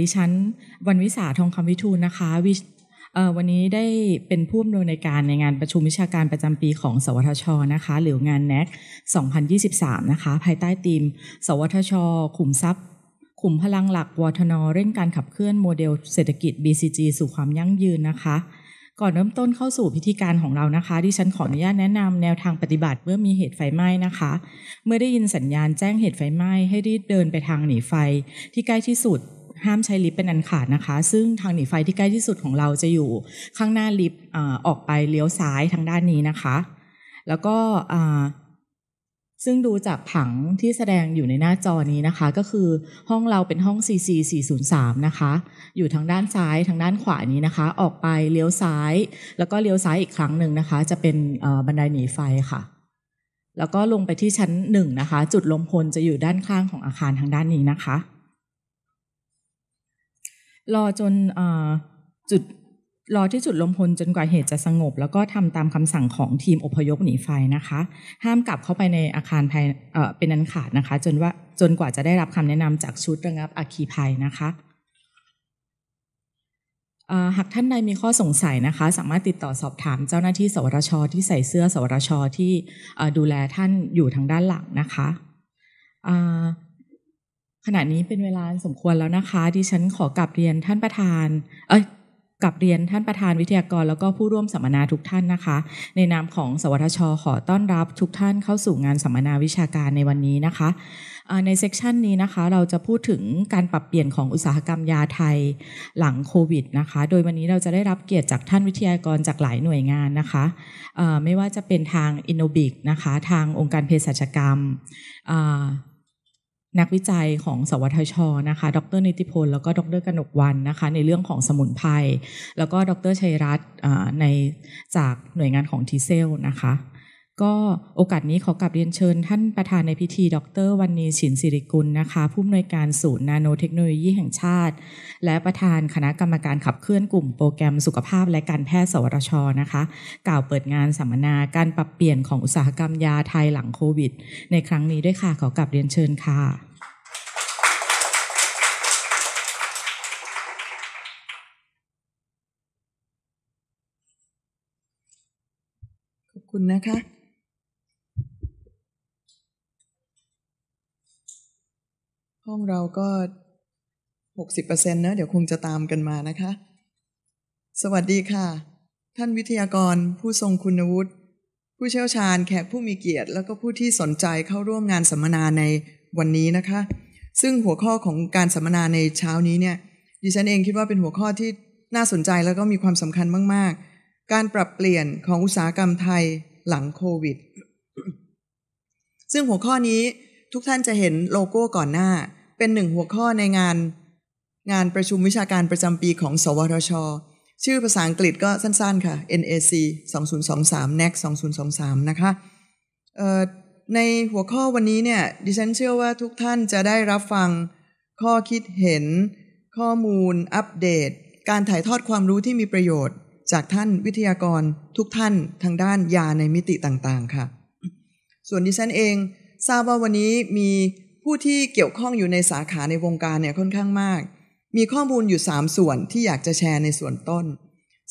ดิฉันวันวิสาทองคำวิทูลนะคะวิวันนี้ได้เป็นผู้อำนวยการในงานประชุมวิชาการประจำปีของสวทชนะคะหรืองานเนก2023นะคะภายใต้ธีมสวทชขุมทรัพย์ขุมพลังหลัก วทน เร่งการขับเคลื่อนโมเดลเศรษฐกิจ BCG สู่ความยั่งยืนนะคะ ก่อนเริ่มต้นเข้าสู่พิธีการของเรานะคะที่ฉันขออนุญาตแนะนำแนวทางปฏิบัติเมื่อมีเหตุไฟไหม้นะคะ เมื่อได้ยินสัญญาณแจ้งเหตุไฟไหม้ให้รีบเดินไปทางหนีไฟที่ใกล้ที่สุดห้ามใช้ลิฟต์เป็นอันขาดนะคะ ซึ่งทางหนีไฟที่ใกล้ที่สุดของเราจะอยู่ ข้างหน้าลิฟต์ออกไปเลี้ยวซ้ายทางด้านนี้นะคะ แล้วก็ซึ่งดูจากผังที่แสดงอยู่ในหน้าจอนี้นะคะ ก็คือห้องเราเป็นห้อง CC 403 นะคะ อยู่ทางด้านซ้ายทางด้านขวานี้นะคะ ออกไปเลี้ยวซ้าย แล้วก็เลี้ยวซ้ายอีกครั้งหนึ่งนะคะ จะเป็นบันไดหนีไฟค่ะ แล้วก็ลงไปที่ชั้นหนึ่งนะคะ จุดลมพลจะอยู่ด้านข้างของอาคารทางด้านนี้นะคะรอจนจุดรอที่จุดลมพล จนกว่าเหตุจะสงบ แล้วก็ทำตามคำสั่งของทีมอพยพหนีไฟนะคะ ห้ามกลับเข้าไปในอาคารภายเป็นอันขาดนะคะ จนว่าจนกว่าจะได้รับคำแนะนำจากชุดระงับอาคีภัยนะคะหากท่านใดมีข้อสงสัยนะคะ สามารถติดต่อสอบถามเจ้าหน้าที่สวทชที่ใส่เสื้อสวทชที่ดูแลท่านอยู่ทางด้านหลังนะคะขณะนี้เป็นเวลาสมควรแล้วนะคะ ดิฉันขอกลับเรียนท่านประธานเอ้ยกลับเรียนท่านประธานวิทยากรแล้วก็ผู้ร่วมสัมมนาทุกท่านนะคะ ในนามของสวทชอขอต้อนรับทุกท่านเข้าสู่งานสัมมนาวิชาการในวันนี้นะคะในเซกชันนี้นะคะเราจะพูดถึงการปรับเปลี่ยนของอุตสาหกรรมยาไทยหลังโควิดนะคะโดยวันนี้เราจะได้รับเกียรติจากท่านวิทยากรจากหลายหน่วยงานนะคะไม่ว่าจะเป็นทางอินโนบิกนะคะทางองค์การเภสัชกรรมนักวิจัยของสวทชนะคะ ดรนิติพล แล้วก็ดรกนกวันนะคะ ในเรื่องของสมุนไพร แล้วก็ดรชัยรัตน์ในจากหน่วยงานของทีเซลนะคะก็โอกาสนี้ขอกลับเรียนเชิญท่านประธานในพิธี ดรวันนีฉินสิริกุลนะคะ ผู้อำนวยการศูนย์ นาโนเทคโนโลยีแห่งชาติ และประธานคณะกรรมการขับเคลื่อนกลุ่มโปรแกรมสุขภาพ และการแพทย์สวทชนะคะกล่าวเปิดงานสัมมนาการปรับเปลี่ยนของอุตสาหกรรมยาไทยหลังโควิด ในครั้งนี้ด้วยค่ะขอกลับเรียนเชิญค่ะคุณนะคะห้องเราก็ 60%นะเดี๋ยวคงจะตามกันมานะคะ สวัสดีค่ะ ท่านวิทยากร ผู้ทรงคุณวุฒิ ผู้เชี่ยวชาญ แขกผู้มีเกียรติ แล้วก็ผู้ที่สนใจเข้าร่วมงานสัมมนาในวันนี้นะคะ ซึ่งหัวข้อของการสัมมนาในเช้านี้เนี่ย ดิฉันเองคิดว่าเป็นหัวข้อที่น่าสนใจแล้วก็มีความสำคัญมาก ๆ การปรับเปลี่ยนของอุตสาหกรรมไทยหลังโควิด ซึ่งหัวข้อนี้ทุกท่านจะเห็นโลโก้ก่อนหน้า เป็นหนึ่งหัวข้อในงาน งานประชุมวิชาการประจำปีของสวทชชื่อภาษาอังกฤษก็สั้นๆค่ะ NAC 2023 NAC 2023 นะคะในหัวข้อวันนี้เนี่ยดิฉันเชื่อว่าทุกท่านจะได้รับฟังข้อคิดเห็น ข้อมูลอัปเดต การถ่ายทอดความรู้ที่มีประโยชน์ จากท่านวิทยากรทุกท่านทางด้านยาในมิติต่างๆค่ะส่วนดิฉันเองทราบว่าวันนี้มีผู้ที่เกี่ยวข้องอยู่ในสาขาในวงการเนี่ยค่อนข้างมาก มีข้อมูลอยู่ 3 ส่วนที่อยากจะแชร์ในส่วนต้น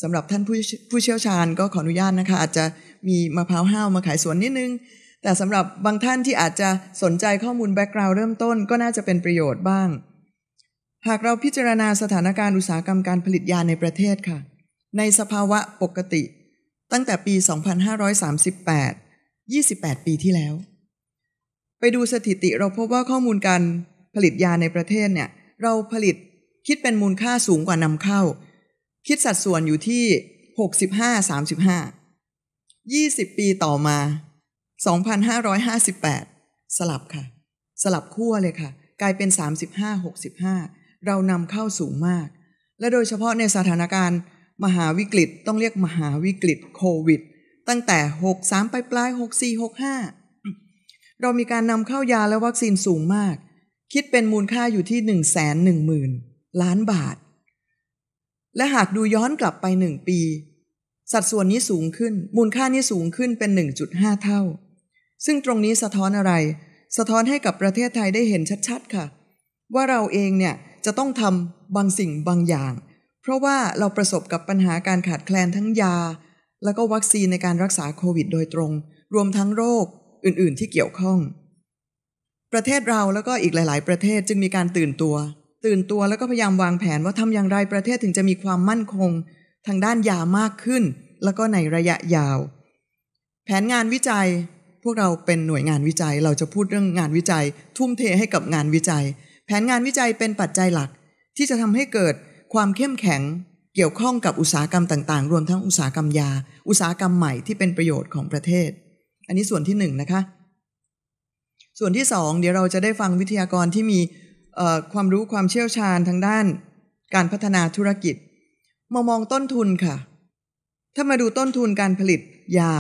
สำหรับท่านผู้ผู้เชี่ยวชาญก็ขออนุญาตนะคะ อาจจะมีมะพร้าวห้าวมาขายสวนนิดนึง แต่สำหรับบางท่านที่อาจจะสนใจข้อมูลแบ็กกราวด์เริ่มต้นก็น่าจะเป็นประโยชน์บ้าง หากเราพิจารณาสถานการณ์อุตสาหกรรมการผลิตยาในประเทศค่ะ ในสภาวะปกติ ตั้งแต่ปี 2538 28 ปีที่แล้วไปดูสถิติเราพบว่าข้อมูลการผลิตยาในประเทศเนี่ย เราผลิตคิดเป็นมูลค่าสูงกว่านำเข้า คิดสัดส่วนอยู่ที่ 65 35 20 ปีต่อมา 2558 สลับค่ะ สลับขั้วเลยค่ะ กลายเป็น 35 65 เรานำเข้าสูงมาก และโดยเฉพาะในสถานการณ์มหาวิกฤตต้องเรียกมหาวิกฤต โควิด ตั้งแต่ 63ไปปลาย64 65เรามีการนำเข้ายาและวัคซีนสูงมาก คิดเป็นมูลค่าอยู่ที่ 1 1 0 0 0 0ล้านบาท และหากดูย้อนกลับไป 1 ปี สัดส่วนนี้สูงขึ้น มูลค่านี้สูงขึ้นเป็น 1.5 เท่า ซึ่งตรงนี้สะท้อนอะไร สะท้อนให้กับประเทศไทยได้เห็นชัดๆ ค่ะ ว่าเราเองเนี่ยจะต้องทำบางสิ่งบางอย่าง เพราะว่าเราประสบกับปัญหาการขาดแคลนทั้งยา แล้วก็วัคซีนในการรักษาโควิด โดยตรง รวมทั้งโรคอื่น ๆที่เกี่ยวข้อง ประเทศเราแล้วก็อีกหลาย ๆ ประเทศจึงมีการตื่นตัว ตื่นตัวแล้วก็พยายามวางแผนว่าทำอย่างไรประเทศถึงจะมีความมั่นคง ทางด้านยามากขึ้น แล้วก็ในระยะยาว แผนงานวิจัย พวกเราเป็นหน่วยงานวิจัยเราจะพูดเรื่องงานวิจัย ทุ่มเทให้กับงานวิจัย แผนงานวิจัยเป็นปัจจัยหลัก ที่จะทำให้เกิด ความเข้มแข็ง เกี่ยวข้องกับอุตสาหกรรมต่างๆรวมทั้งอุตสาหกรรมยา อุตสาหกรรมใหม่ที่เป็นประโยชน์ของประเทศอันนี้ส่วนที่หนึ่งนะคะส่วนที่สองเดี๋ยวเราจะได้ฟังวิทยากรที่มีความรู้ความเชี่ยวชาญทางด้าน การพัฒนาธุรกิจมามองต้นทุนค่ะ ถ้ามาดูต้นทุนการผลิต ยา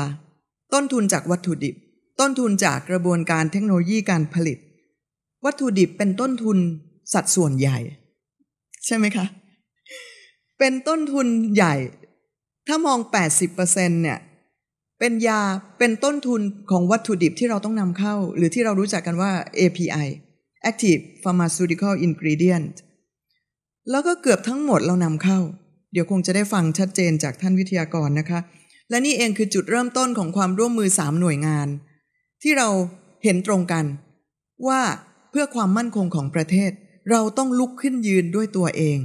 ต้นทุนจากวัตถุดิบ ต้นทุนจากกระบวนการเทคโนโลยีการผลิต วัตถุดิบเป็นต้นทุนสัดส่วนใหญ่ ใช่ไหมคะ เป็นต้นทุนใหญ่ ถ้ามอง 80%เนี่ยเป็นยาเป็นต้นทุนของวัตถุดิบที่เราต้องนำเข้า หรือที่เรารู้จักกันว่า API Active Pharmaceutical Ingredient แล้วก็เกือบทั้งหมดเรานำเข้า เดี๋ยวคงจะได้ฟังชัดเจนจากท่านวิทยากรนะคะ และนี่เองคือจุดเริ่มต้นของความร่วมมือ 3 หน่วยงาน ที่เราเห็นตรงกัน ว่าเพื่อความมั่นคงของประเทศ เราต้องลุกขึ้นยืนด้วยตัวเอง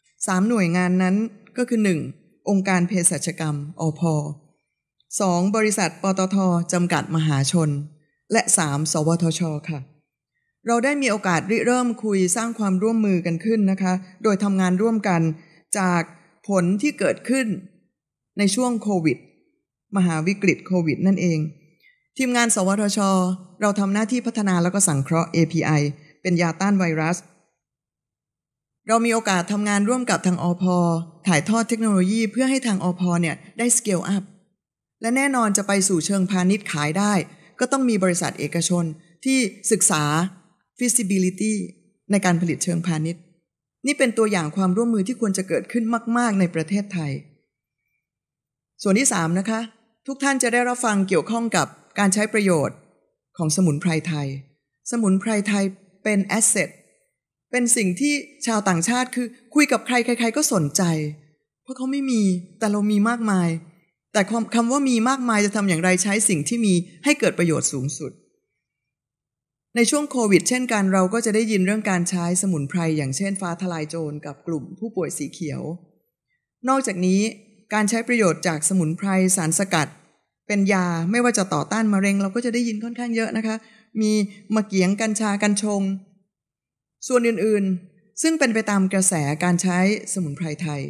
3 หน่วยงานนั้นก็คือ 1. องค์การเภสัชกรรมอพ 2. บริษัทปตทจำกัดมหาชน และ 3. สวทชค่ะ เราได้มีโอกาสริเริ่มคุยสร้างความร่วมมือกันขึ้นนะคะ โดยทำงานร่วมกันจากผลที่เกิดขึ้น ในช่วงโควิด มหาวิกฤตโควิดนั่นเอง ทีมงานสวทช เราทำหน้าที่พัฒนาแล้วก็สังเคราะห์ API เป็นยาต้านไวรัส เรามีโอกาสทำงานร่วมกับทางอพถ่ายทอดเทคโนโลยีเพื่อให้ทางอพเนี่ยได้สเกลอัพและแน่นอนจะไปสู่เชิงพาณิชย์ขายได้ ก็ต้องมีบริษัทเอกชนที่ศึกษา feasibility ในการผลิตเชิงพาณิชย์ นี่เป็นตัวอย่างความร่วมมือที่ควรจะเกิดขึ้นมาก ๆ ในประเทศไทย ส่วนที่ 3 นะคะ ทุกท่านจะได้รับฟังเกี่ยวข้องกับการใช้ประโยชน์ ของสมุนไพรไทย สมุนไพรไทยเป็นแอสเซทเป็นสิ่งที่ชาวต่างชาติคือคุยกับใครใครๆก็สนใจ เพราะเขาไม่มีแต่เรามีมากมายแต่คำว่ามีมากมายจะทำอย่างไรใช้สิ่งที่มีให้เกิดประโยชน์สูงสุด ในช่วงโควิดเช่นกันเราก็จะได้ยินเรื่องการใช้สมุนไพรอย่างเช่น ฟ้าทลายโจรกับกลุ่มผู้ป่วยสีเขียว นอกจากนี้การใช้ประโยชน์จากสมุนไพรสารสกัด เป็นยาไม่ว่าจะต่อต้านมะเร็งเราก็จะได้ยินค่อนข้างเยอะนะคะมีมะเกียงกัญชากัญชงส่วนอื่นๆซึ่งเป็นไปตามกระแสการใช้สมุนไพรไทย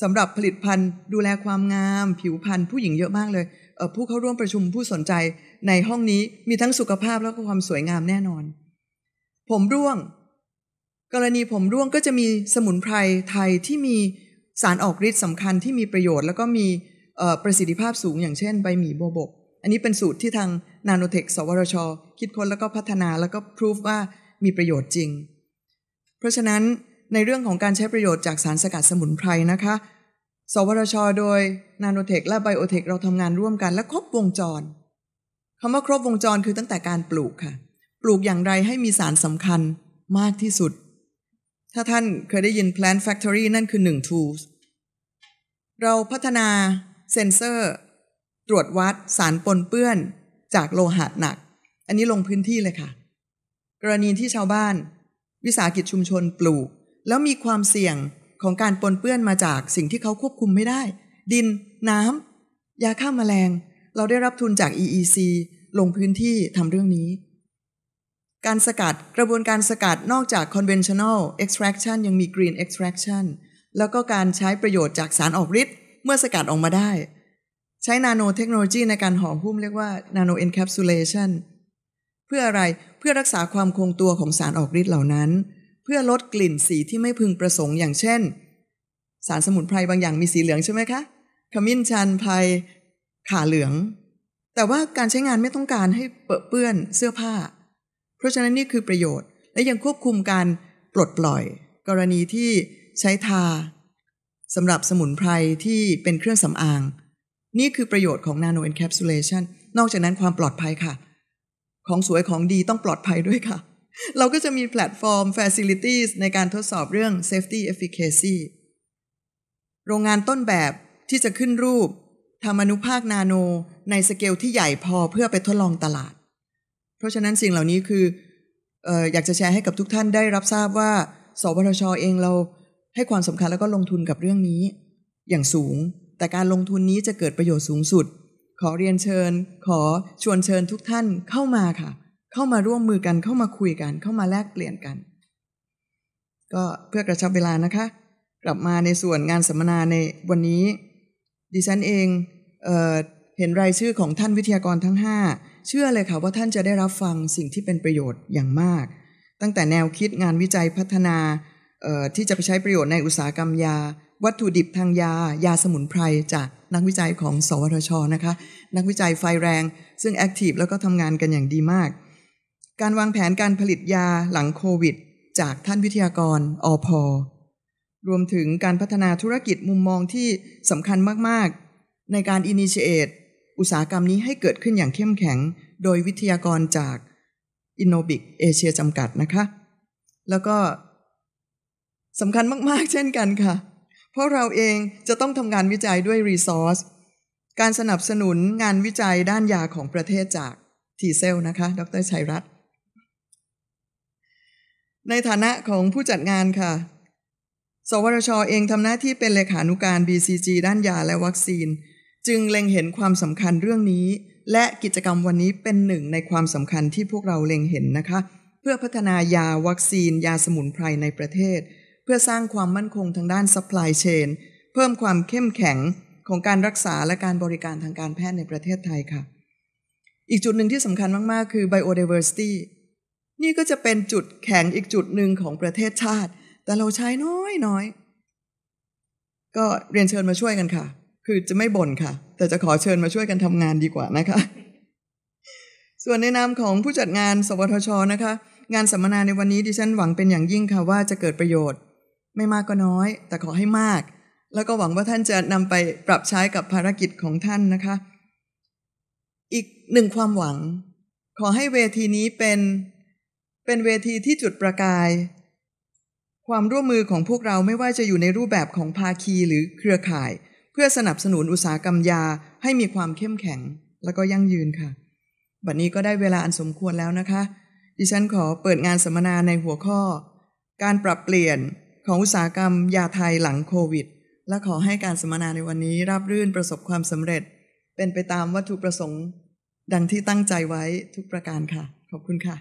สำหรับผลิตภัณฑ์ ดูแลความงาม ผิวพรรณผู้หญิงเยอะมากเลยเผู้เข้าร่วมประชุมผู้สนใจในห้องนี้มีทั้งสุขภาพแล้วก็ความสวยงามแน่นอน ผมร่วง กรณีผมร่วงก็จะมีสมุนไพรไทยที่มีสารออกฤทธิ์สำคัญที่มีประโยชน์แล้วก็มีประสิทธิภาพสูงอย่างเช่นใบหมี่โบบก อันนี้เป็นสูตรที่ทางนาโนเทคสวรชคิดค้นแล้วก็พัฒนาแล้วก็พิสูจว่ามีประโยชน์จริง เพราะฉะนั้นในเรื่องของการใช้ประโยชน์จากสารสกัดสมุนไพรนะคะ สวทชโดยนาโนเทคและไบโอเทคเราทำงานร่วมกันและครบวงจร คำว่าครบวงจรคือตั้งแต่การปลูกค่ะ ปลูกอย่างไรให้มีสารสำคัญมากที่สุด ถ้าท่านเคยได้ยิน plant factory นั่นคือหนึ่ง tools เราพัฒนาเซนเซอร์ ตรวจวัดสารปนเปื้อน จากโลหะหนัก อันนี้ลงพื้นที่เลยค่ะ กรณีที่ชาวบ้าน วิสาหกิจชุมชนปลูกแล้วมีความเสี่ยงของการปนเปื้อนมาจากสิ่งที่เขาควบคุมไม่ได้ ดิน น้ำ ยาฆ่ามาแมลง เราได้รับทุนจาก EEC ลงพื้นที่ทำเรื่องนี้ การสกัดกระบวนการสกัดนอกจาก conventional extraction ยังมี green extraction แล้วก็การใช้ประโยชน์จากสารออกฤทธิ์เมื่อสกัดออกมาได้ ใช้นาโนเทคโนโลยีในการห่อหุ้มเรียกว่านาโนเอนแค s u ูเลชันเพื่ออะไรเพื่อรักษาความคงตัวของสารออกฤทธิ์เหล่านั้นเพื่อลดกลิ่นสีที่ไม่พึงประสงค์อย่างเช่น สารสมุนไพรบางอย่างมีสีเหลืองใช่ไหมคะ ขมิ้นชันไพรขาเหลือง แต่ว่าการใช้งานไม่ต้องการให้เปื้อเปื้อนเสื้อผ้า เพราะฉะนั้นนี่คือประโยชน์และยังควบคุมการปลดปล่อย กรณีที่ใช้ทาสำหรับสมุนไพรที่เป็นเครื่องสำอาง นี่คือประโยชน์ของ nano encapsulation นอกจากนั้นความปลอดภัยค่ะ ของสวยของดีต้องปลอดภัยด้วยค่ะเราก็จะมีแพลตฟอร์ม facilities ในการทดสอบเรื่อง safety efficacy โรงงานต้นแบบที่จะขึ้นรูปทำอนุภาคนาโนในสเกลที่ใหญ่พอเพื่อไปทดลองตลาด เพราะฉะนั้นสิ่งเหล่านี้คืออออยากจะแชร์ให้กับทุกท่านได้รับทราบว่า สวทชเองเราให้ความสำคัญแล้วก็ลงทุนกับเรื่องนี้อย่างสูง แต่การลงทุนนี้จะเกิดประโยชน์สูงสุด ขอเรียนเชิญ ขอชวนเชิญทุกท่านเข้ามาค่ะเข้ามาร่วมมือกัน เข้ามาคุยกัน เข้ามาแลกเปลี่ยนกัน ก็เพื่อกระชับเวลานะคะ กลับมาในส่วนงานสัมมนาในวันนี้ดิฉันเองเออเห็นรายชื่อของท่านวิทยากรทั้ง 5 เชื่อเลยค่ะว่าท่านจะได้รับฟังสิ่งที่เป็นประโยชน์อย่างมาก ตั้งแต่แนวคิดงานวิจัยพัฒนาที่จะไปใช้ประโยชน์ในอุตสาหกรรมยา วัตถุดิบทางยายาสมุนไพร จากนักวิจัยของ สวทชนะคะนักวิจัยไฟแรง ซึ่งแอคทีฟแล้วก็ทำงานกันอย่างดีมากการวางแผนการผลิตยาหลังโควิดจากท่านวิทยากรอพอรวมถึงการพัฒนาธุรกิจมุมมองที่สำคัญมากๆ ในการอินิเชเอตอุตสาหกรรมนี้ให้เกิดขึ้นอย่างเข้มแข็ง โดยวิทยากรจากอินโนบิกเอเชียจำกัดนะคะ แล้วก็สำคัญมากๆเช่นกันค่ะ เพราะเราเองจะต้องทำงานวิจัยด้วยรีซอสการสนับสนุนงานวิจัยด้านยาของประเทศจากทีเซลนะคะดรชัยรัตนในฐานะของผู้จัดงานค่ะ สวทชอเองทำหน้าที่เป็นเลขานุการ BCG ด้านยาและวัคซีน จึงเล็งเห็นความสำคัญเรื่องนี้ และกิจกรรมวันนี้เป็นหนึ่งในความสำคัญที่พวกเราเล็งเห็นนะคะ เพื่อพัฒนายาวัคซีน ยาสมุนไพรในประเทศ เพื่อสร้างความมั่นคงทางด้านซัพพลายเชนเพิ่มความเข้มแข็งของการรักษาและการบริการทางการแพทย์ในประเทศไทยค่ะ อีกจุดหนึ่งที่สำคัญมาก ๆคือ biodiversity นี่ก็จะเป็นจุดแข็งอีกจุดหนึ่งของประเทศชาติ แต่เราใช้น้อยน้อย ก็เรียนเชิญมาช่วยกันค่ะ คือจะไม่บ่นค่ะ แต่จะขอเชิญมาช่วยกันทำงานดีกว่านะคะ ส่วนในนามของผู้จัดงานสวทชนะคะ งานสัมมนาในวันนี้ดิฉันหวังเป็นอย่างยิ่งค่ะว่าจะเกิดประโยชน์ ไม่มากก็น้อย แต่ขอให้มาก แล้วก็หวังว่าท่านจะนำไปปรับใช้กับภารกิจของท่านนะคะ อีกหนึ่งความหวัง ขอให้เวทีนี้เป็นเป็นเวทีที่จุดประกาย ความร่วมมือของพวกเราไม่ว่าจะอยู่ในรูปแบบของภาคีหรือเครือข่าย เพื่อสนับสนุนอุตสาหกรรมยา ให้มีความเข้มแข็งและก็ยั่งยืนค่ะ บัดนนี้ก็ได้เวลาอันสมควรแล้วนะคะดิฉันขอเปิดงานสัมมนาในหัวข้อ การปรับเปลี่ยนของอุตสาหกรรมยาไทยหลังโควิด และขอให้การสัมมนาในวันนี้ราบรื่นประสบความสำเร็จ เป็นไปตามวัตถุประสงค์ ดังที่ตั้งใจไว้ทุกประการค่ะ ขอบคุณค่ะ